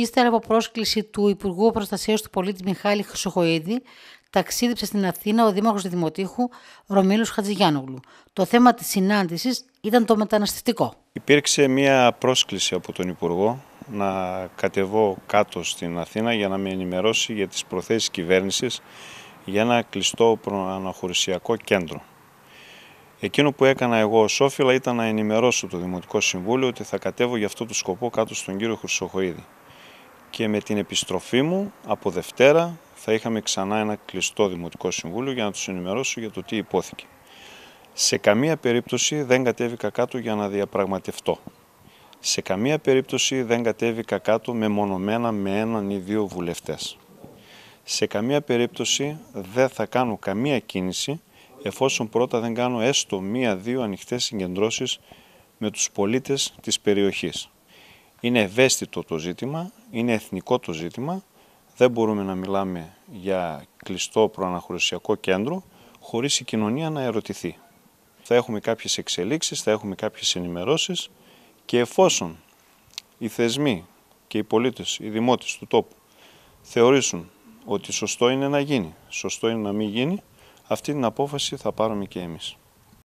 ύστερα από πρόσκληση του Υπουργού Προστασίας του Πολίτη Μιχάλη Χρυσοχοίδη, ταξίδεψε στην Αθήνα ο Δήμαρχος Δημοτήχου Ρωμίλου Χατζηγιάνογλου. Το θέμα της συνάντησης ήταν το μεταναστευτικό. Υπήρξε μια πρόσκληση από τον Υπουργό να κατεβώ κάτω στην Αθήνα για να με ενημερώσει για τις προθέσεις κυβέρνησης για ένα κλειστό προαναχωρησιακό κέντρο. Εκείνο που έκανα εγώ ως όφυλα ήταν να ενημερώσω το Δημοτικό Συμβούλιο ότι θα κατέβω για αυτό το σκοπό κάτω στον κύριο Χρυσοχοίδη και με την επιστροφή μου από Δευτέρα θα είχαμε ξανά ένα κλειστό Δημοτικό Συμβούλιο για να τους ενημερώσω για το τι υπόθηκε. Σε καμία περίπτωση δεν κατέβηκα κάτω για να διαπραγματευτώ. Σε καμία περίπτωση δεν κατέβηκα κάτω μονομένα με έναν ή δύο βουλευτές. Σε καμία περίπτωση δεν θα κάνω καμία κίνηση εφόσον πρώτα δεν κάνω έστω μία-δύο ανοιχτές συγκεντρώσεις με τους πολίτες της περιοχής. Είναι ευαίσθητο το ζήτημα, είναι εθνικό το ζήτημα. Δεν μπορούμε να μιλάμε για κλειστό προαναχωρησιακό κέντρο χωρίς η κοινωνία να ερωτηθεί. Θα έχουμε κάποιες εξελίξεις, θα έχουμε κάποιες ενημερώσεις και εφόσον οι θεσμοί και οι πολίτες, οι δημότες του τόπου θεωρήσουν ότι σωστό είναι να γίνει, σωστό είναι να μην γίνει, αυτή την απόφαση θα πάρουμε και εμείς.